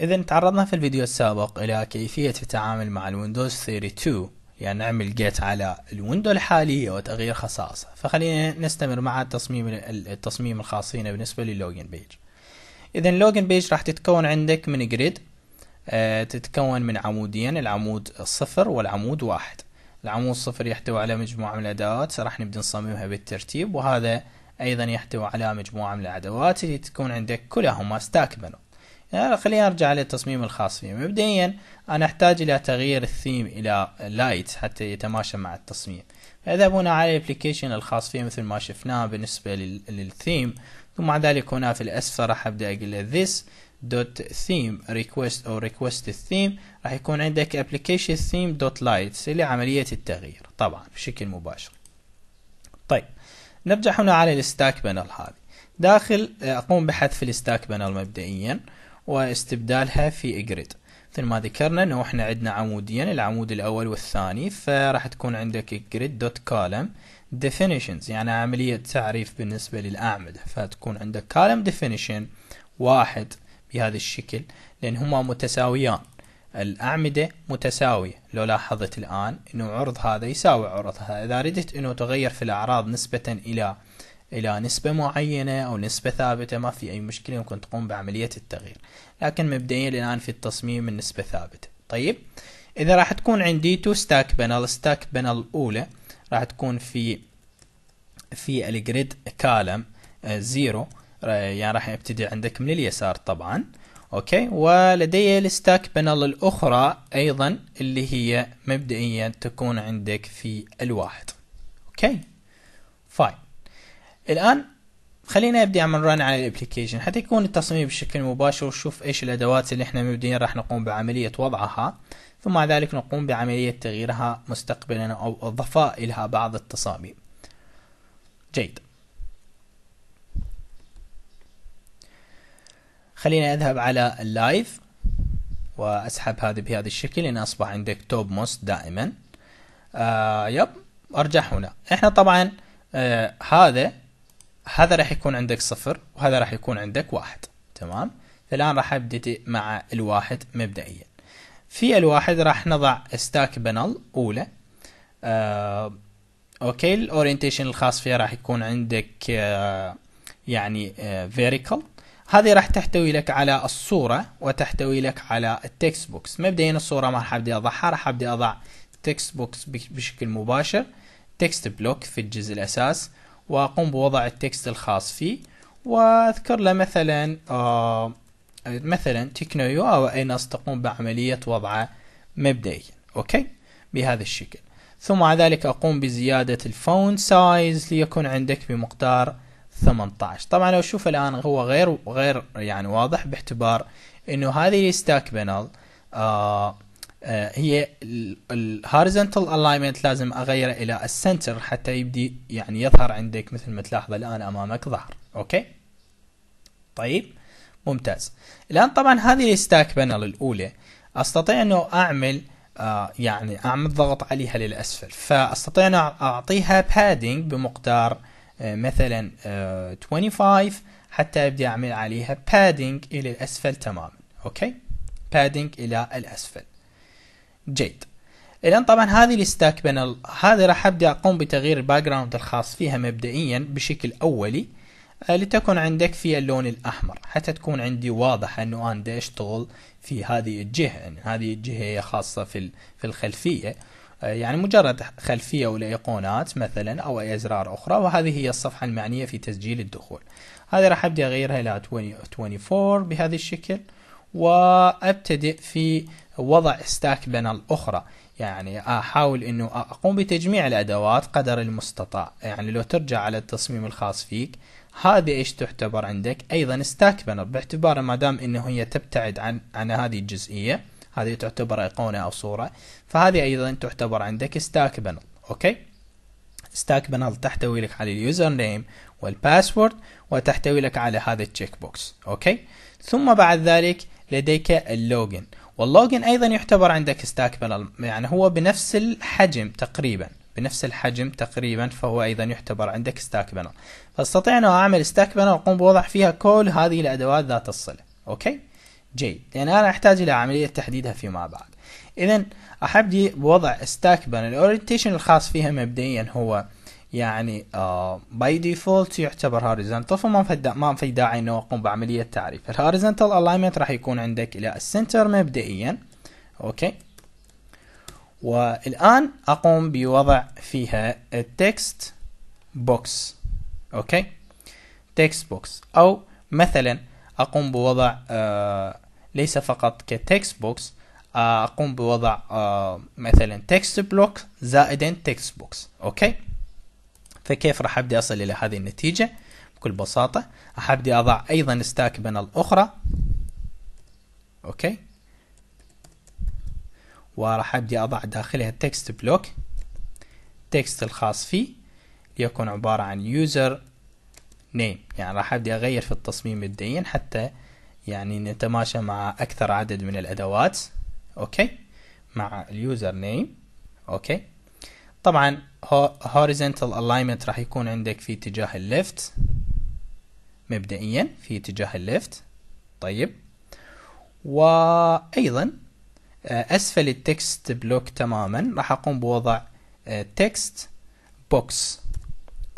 إذا تعرضنا في الفيديو السابق إلى كيفية التعامل مع الويندوز ثيري يعني نعمل جيت على الويندو الحالية وتغيير خصائصه فخلينا نستمر مع التصميم التصميم الخاص هنا بالنسبة للوجن بيج إذا اللوجن بيج راح تتكون عندك من جريد آه، تتكون من عمودين العمود صفر والعمود واحد العمود الصفر يحتوي على مجموعة من الأدوات راح نبدأ نصممها بالترتيب وهذا أيضا يحتوي على مجموعة من الأدوات اللي تكون عندك كلهما ستاكبلو يعني خليني ارجع للتصميم الخاص فيه مبدئيا انا احتاج الى تغيير الثيم الى لايت حتى يتماشى مع التصميم فاذهب هنا على الابلكيشن الخاص فيه مثل ما شفناه بالنسبه للثيم ثم بعد ذلك هنا في الاسفل راح ابدا اقول له this دوت ثيم ريكوست او ريكوست الثيم راح يكون عندك ابلكيشن ثيم دوت لايتس لعمليه التغيير طبعا بشكل مباشر طيب نرجع هنا على الستاك بانل هذه داخل آه، اقوم بحذف الستاك بانل مبدئيا واستبدالها في جريد مثل ما ذكرنا انه احنا عندنا عمودين العمود الاول والثاني فراح تكون عندك جريد دوت كولم ديفينيشنز يعني عملية تعريف بالنسبة للأعمدة فتكون عندك كولم ديفينيشن واحد بهذا الشكل لأن هما متساويان الأعمدة متساوية لو لاحظت الآن أنه عرض هذا يساوي عرض هذا إذا ردت أنه تغير في الأعراض نسبة إلى الى نسبة معينة او نسبة ثابتة ما في اي مشكلة يمكن تقوم بعملية التغيير لكن مبدئيا الان في التصميم النسبة ثابتة طيب اذا راح تكون عندي تو ستاك بانل ستاك بانل الاولى راح تكون في في الجريد كالم زيرو يعني راح يبتدي عندك من اليسار طبعا اوكي ولدي الستاك بانل الاخرى ايضا اللي هي مبدئيا تكون عندك في الواحد اوكي فاين الآن خلينا نبدا اعمل رن على الابلكيشن حتى يكون التصميم بشكل مباشر ونشوف ايش الادوات اللي احنا مبدئيا راح نقوم بعملية وضعها ثم بعد ذلك نقوم بعملية تغييرها مستقبلا او اضفاء لها بعض التصاميم جيد خلينا اذهب على اللايف واسحب هذه بهذا الشكل لان اصبح عندك توب موست دائما آه يب ارجع هنا احنا طبعا آه هذا هذا راح يكون عندك صفر وهذا راح يكون عندك واحد تمام فالآن راح ابدي مع الواحد مبدئيا في الواحد راح نضع ستاك بنل أولى آه أوكي الأورينتيشن الخاص فيها راح يكون عندك آه يعني فيريكل آه هذه راح تحتوي لك على الصورة وتحتوي لك على التكست بوكس مبدئيا الصورة ما راح ابدي اضعها راح ابدي اضع تكست بوكس بشكل مباشر تكست بلوك في الجزء الاساس وأقوم بوضع التكست الخاص فيه وأذكر له مثلا آه مثلا تكنويو أو اين تقوم بعملية وضعه مبدئيا أوكي بهذا الشكل ثم بعد ذلك أقوم بزيادة الفون سايز ليكون عندك بمقدار 18 طبعا لو شوف الآن هو غير غير يعني واضح باعتبار أنه هذه الستاك بانل آه آه، هي الهوريزونتال الاينمنت لازم اغيره الى السنتر حتى يبدي يعني يظهر عندك مثل ما تلاحظ الان امامك ظهر اوكي طيب ممتاز الان طبعا هذه الستاك بانل الاولى استطيع انه اعمل آه يعني اعمل ضغط عليها للاسفل فاستطيع ان اعطيها بادنج بمقدار آه مثلا آه 25 حتى ابدا اعمل عليها بادنج الى الاسفل تماما اوكي بادنج الى الاسفل جيد الان طبعا هذه الستاك بانل هذا راح ابدا اقوم بتغيير الباك جراوند الخاص فيها مبدئيا بشكل اولي آه، لتكون عندك في اللون الأحمر حتى تكون عندي واضح أنه أنا بدي أشتغل في هذه الجهة يعني هذه الجهة هي خاصة في في الخلفية آه، يعني مجرد خلفية ايقونات مثلا أو أي أزرار أخرى وهذه هي الصفحة المعنية في تسجيل الدخول هذه راح أبدأ أغيرها إلى 24 بهذا الشكل وأبتدئ في وضع ستاك بين الأخرى يعني أحاول أنه أقوم بتجميع الأدوات قدر المستطاع يعني لو ترجع على التصميم الخاص فيك هذه ايش تعتبر عندك ايضا ستاك بانر باعتبار ما دام انه هي تبتعد عن عن هذه الجزئيه هذه تعتبر ايقونه او صوره فهذه ايضا تعتبر عندك ستاك بانر اوكي ستاك بانل تحتوي لك على اليوزر نيم والباسورد وتحتوي لك على هذا التشيك بوكس اوكي ثم بعد ذلك لديك اللوجن واللوجن ايضا يعتبر عندك ستاك بانل يعني هو بنفس الحجم تقريبا بنفس الحجم تقريبا فهو ايضا يعتبر عندك ستاك بانل فاستطيع ان اعمل ستاك بانل واقوم بوضع فيها كل هذه الادوات ذات الصله اوكي جيد لان انا احتاج الى عمليه تحديدها فيما بعد اذا احب دي بوضع ستاك بان الاورينتيشن الخاص فيها مبدئيا هو يعني باي آه، ديفولت يعتبر هوريزونتال فما في ما في داعي انه اقوم بعمليه تعريف الهوريزونتال الاينمنت راح يكون عندك الى السنتر مبدئيا اوكي والان اقوم بوضع فيها التكست بوكس اوكي تكست بوكس او مثلا اقوم بوضع آه ليس فقط كتكست بوكس آه، اقوم بوضع آه، مثلا تكست بلوك زائد تكست بوكس اوكي فكيف راح ابدي اصل الى هذه النتيجه بكل بساطه راح ابدي اضع ايضا ستاك بين الاخرى اوكي وراح ابدي اضع داخلها تكست بلوك التكست الخاص فيه ليكون عبارة عن يوزر نيم يعني راح ابدي اغير في التصميم مبدئيا حتى يعني نتماشى مع اكثر عدد من الادوات اوكي مع اليوزر نيم اوكي طبعا horizontal alignment راح يكون عندك في اتجاه الليفت مبدئيا في اتجاه الليفت طيب وايضا آه، اسفل التكست بلوك تماما راح اقوم بوضع تكست آه، بوكس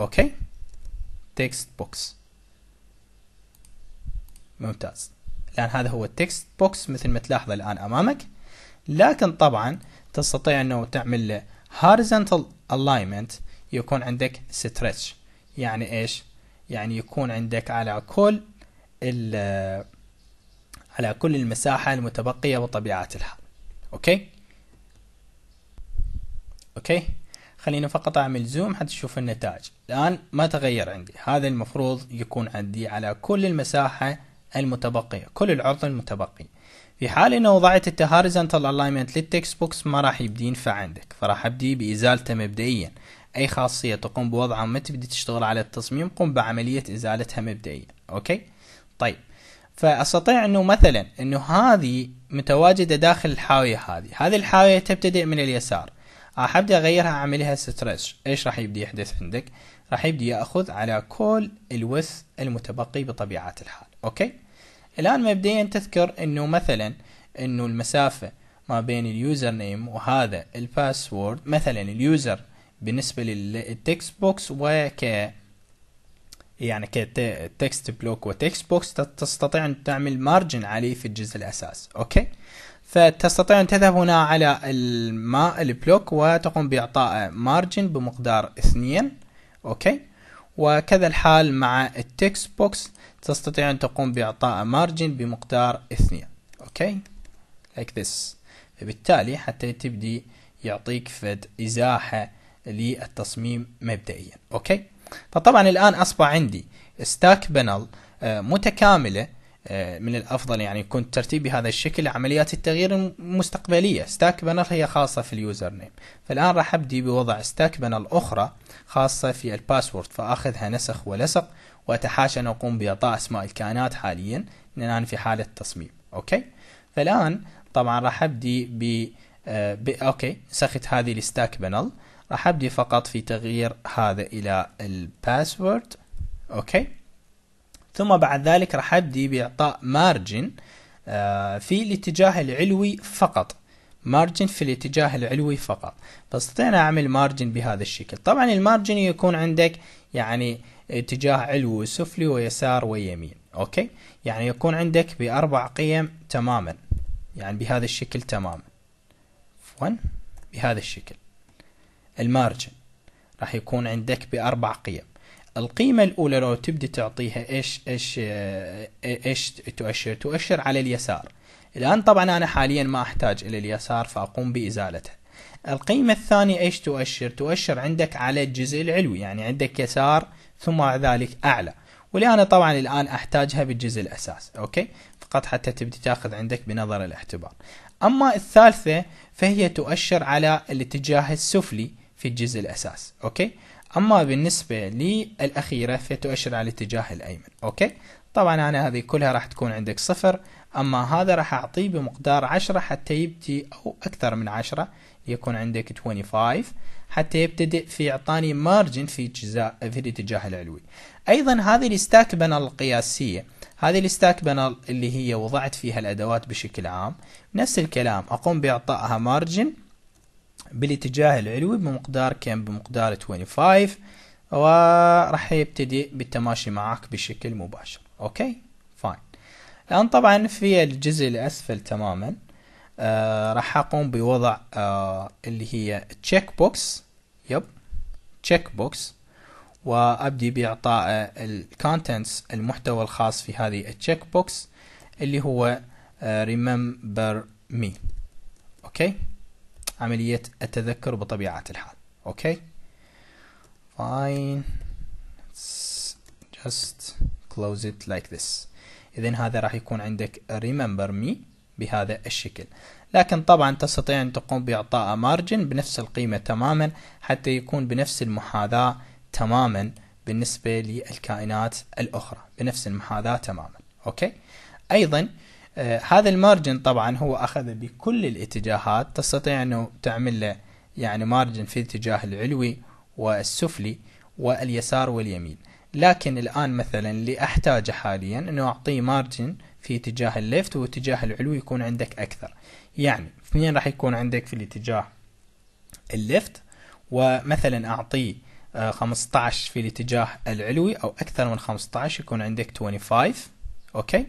اوكي تكست بوكس ممتاز الان هذا هو التكست بوكس مثل ما تلاحظ الان امامك لكن طبعا تستطيع انه تعمل horizontal alignment يكون عندك stretch يعني ايش يعني يكون عندك على كل على كل المساحة المتبقية بطبيعة الحال اوكي اوكي خليني فقط اعمل زوم حتى تشوف النتائج الان ما تغير عندي هذا المفروض يكون عندي على كل المساحة المتبقية كل العرض المتبقي في حال انه وضعت الت horizontal alignment للتكست بوكس ما راح يبدي ينفع عندك فراح ابدي بازالته مبدئيا اي خاصية تقوم بوضعها وما تبدي تشتغل على التصميم قم بعملية ازالتها مبدئيا اوكي طيب فاستطيع انه مثلا انه هذه متواجدة داخل الحاوية هذه هذه الحاوية تبتدئ من اليسار راح ابدي اغيرها اعملها ستريتش ايش راح يبدي يحدث عندك راح يبدي ياخذ على كل الوث المتبقي بطبيعة الحال اوكي الان مبدئيا تذكر انه مثلا انه المسافة ما بين اليوزر نيم وهذا الباسورد مثلا اليوزر بالنسبة للتكست بوكس وك يعني كتكست بلوك وتكست بوكس تستطيع أن تعمل مارجن عليه في الجزء الأساس أوكي فتستطيع أن تذهب هنا على الما البلوك وتقوم باعطاء مارجن بمقدار اثنين أوكي وكذا الحال مع التكست بوكس تستطيع أن تقوم بإعطاء مارجن بمقدار اثنين أوكي like this فبالتالي حتى تبدي يعطيك فد إزاحة للتصميم مبدئيا أوكي فطبعا الآن أصبح عندي ستاك آه، بانل متكاملة آه، من الافضل يعني يكون ترتيب بهذا الشكل لعمليات التغيير المستقبليه ستاك بانر هي خاصه في اليوزر نيم فالان راح ابدي بوضع ستاك بانر اخرى خاصه في الباسورد فاخذها نسخ ولصق واتحاشى ان اقوم باعطاء اسماء الكائنات حاليا لان انا في حاله تصميم اوكي فالان طبعا راح ابدي ب آه، اوكي نسخت هذه الستاك بانل راح ابدي فقط في تغيير هذا الى الباسورد اوكي ثم بعد ذلك راح ابدي باعطاء مارجن آه، في الاتجاه العلوي فقط مارجن في الاتجاه العلوي فقط فاستطيع اعمل مارجن بهذا الشكل طبعا المارجن يكون عندك يعني اتجاه علوي وسفلي ويسار ويمين اوكي يعني يكون عندك باربع قيم تماما يعني بهذا الشكل تماما عفوا بهذا الشكل المارجن راح يكون عندك باربع قيم القيمة الأولى لو تبدي تعطيها إيش إيش آه، إيش تؤشر تؤشر على اليسار الآن طبعا أنا حاليا ما أحتاج إلى اليسار فأقوم بإزالتها القيمة الثانية إيش تؤشر تؤشر عندك على الجزء العلوي يعني عندك يسار ثم بعد ذلك أعلى والآن أنا طبعا الآن أحتاجها بالجزء الأساس أوكي فقط حتى تبدي تاخذ عندك بنظر الاعتبار أما الثالثة فهي تؤشر على الاتجاه السفلي في الجزء الأساس أوكي أما بالنسبة للأخيرة فتؤشر على الاتجاه الأيمن أوكي طبعا أنا هذه كلها راح تكون عندك صفر أما هذا راح أعطيه بمقدار عشرة حتى يبدي أو أكثر من عشرة يكون عندك 25 حتى يبتدئ في إعطاني مارجن في جزاء في الاتجاه العلوي أيضا هذه الستاك بانل القياسية هذه الستاك بانل اللي هي وضعت فيها الأدوات بشكل عام نفس الكلام أقوم بإعطائها مارجن بالاتجاه العلوي بمقدار كم بمقدار 25 وراح يبتدي بالتماشي معك بشكل مباشر اوكي فاين الان طبعا في الجزء الاسفل تماما آه راح اقوم بوضع آه اللي هي تشيك بوكس يب تشيك بوكس وابدي باعطاء الكونتنتس المحتوى الخاص في هذه التشيك بوكس اللي هو ريمبر آه، مي اوكي عملية التذكر بطبيعة الحال اوكي فاين جست كلوز إت لايك ذس إذن اذا هذا راح يكون عندك ريمبر مي بهذا الشكل لكن طبعا تستطيع ان تقوم باعطاء مارجن بنفس القيمة تماما حتى يكون بنفس المحاذاة تماما بالنسبة للكائنات الاخرى بنفس المحاذاة تماما اوكي ايضا آه، هذا المارجن طبعا هو أخذ بكل الاتجاهات تستطيع أنه تعمل له يعني مارجن في الاتجاه العلوي والسفلي واليسار واليمين لكن الآن مثلا اللي أحتاجه حاليا أنه أعطيه مارجن في اتجاه الليفت واتجاه العلوي يكون عندك أكثر يعني اثنين راح يكون عندك في الاتجاه الليفت ومثلا أعطيه 15 آه، في الاتجاه العلوي أو أكثر من 15 يكون عندك 25 أوكي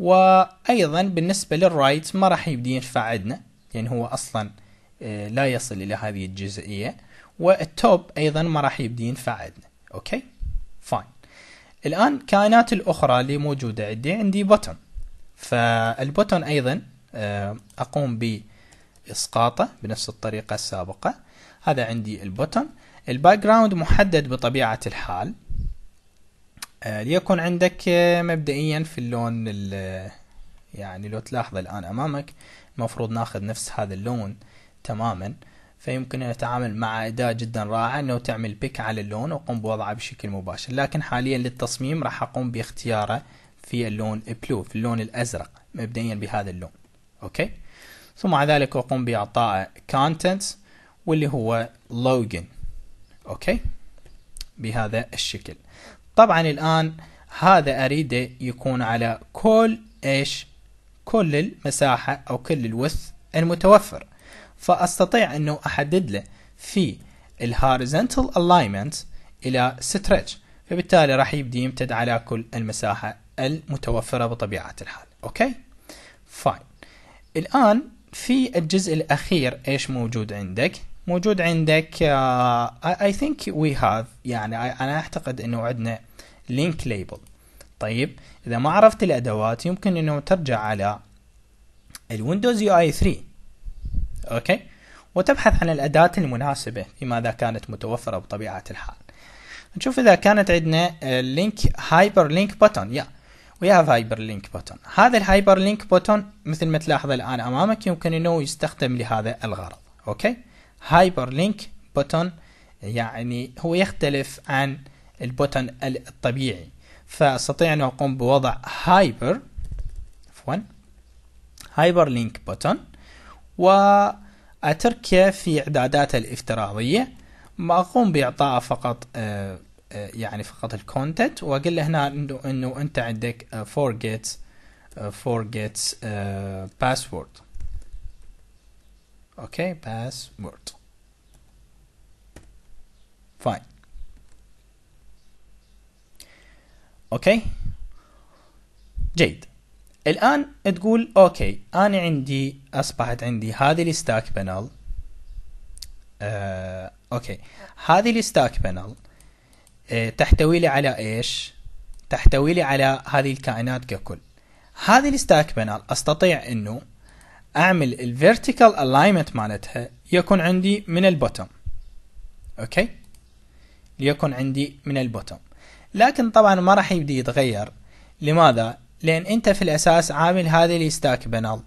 وايضا بالنسبه للرايت ما راح يبدي ينفع عندنا يعني هو اصلا آه، لا يصل الى هذه الجزئيه والتوب ايضا ما راح يبدي ينفع عندنا اوكي فاين الان الكائنات الاخرى اللي موجوده عندي عندي بوتون فالبوتون ايضا آه، اقوم باسقاطه بنفس الطريقه السابقه هذا عندي البوتون الباك جراوند محدد بطبيعه الحال آه، ليكن عندك آه، مبدئيا في اللون آه، يعني لو تلاحظ الآن أمامك المفروض ناخذ نفس هذا اللون تماما فيمكن أن نتعامل مع أداة جدا رائعة أنه تعمل بيك على اللون وقم بوضعه بشكل مباشر لكن حاليا للتصميم راح أقوم باختياره في اللون بلو في اللون الأزرق مبدئيا بهذا اللون أوكي ثم مع ذلك أقوم بإعطاء كونتنت واللي هو لوجن أوكي بهذا الشكل طبعا الآن هذا أريده يكون على كل إيش كل المساحة أو كل الوث المتوفر فأستطيع أنه أحدد له في Horizontal Alignment إلى Stretch فبالتالي راح يبدي يمتد على كل المساحة المتوفرة بطبيعة الحال أوكي فاين الآن في الجزء الأخير إيش موجود عندك موجود عندك اي ثينك وي هاف يعني I, انا اعتقد انه عندنا لينك ليبل طيب اذا ما عرفت الادوات يمكن انه ترجع على الويندوز يو اي 3 اوكي وتبحث عن الاداة المناسبة فيما اذا كانت متوفرة بطبيعة الحال نشوف اذا كانت عندنا لينك هايبر لينك بوتون يا وي هاف هايبر لينك بوتون هذا الهايبر لينك بوتون مثل ما تلاحظ الان امامك يمكن انه يستخدم لهذا الغرض اوكي هايبر لينك بوتون يعني هو يختلف عن البوتون الطبيعي فاستطيع ان اقوم بوضع هايبر عفوا هايبر لينك بوتون واتركه في اعدادات الافتراضيه ما اقوم باعطائه فقط آه، آه، يعني فقط الكونتنت واقول له هنا انه انت عندك آه، forget forget باسورد اوكي باسورد فاين اوكي جيد الان تقول اوكي انا عندي اصبحت عندي هذه الستاك بانل آه، اوكي هذه الستاك بانل آه، تحتوي لي على ايش تحتوي لي على هذه الكائنات ككل هذه الستاك بانل استطيع انه اعمل الفيرتيكال الاينمنت مالتها يكون عندي من البوتوم اوكي ليكون عندي من البوتوم لكن طبعا ما راح يبدي يتغير لماذا لان انت في الاساس عامل هذه الستاك بنل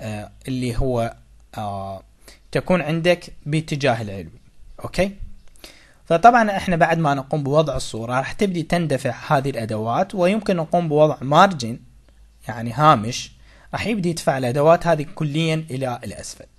آه اللي هو آه تكون عندك باتجاه العلوي اوكي فطبعا احنا بعد ما نقوم بوضع الصورة راح تبدي تندفع هذه الادوات ويمكن نقوم بوضع مارجن يعني هامش راح يبدي يدفع الأدوات هذه كليا إلى الأسفل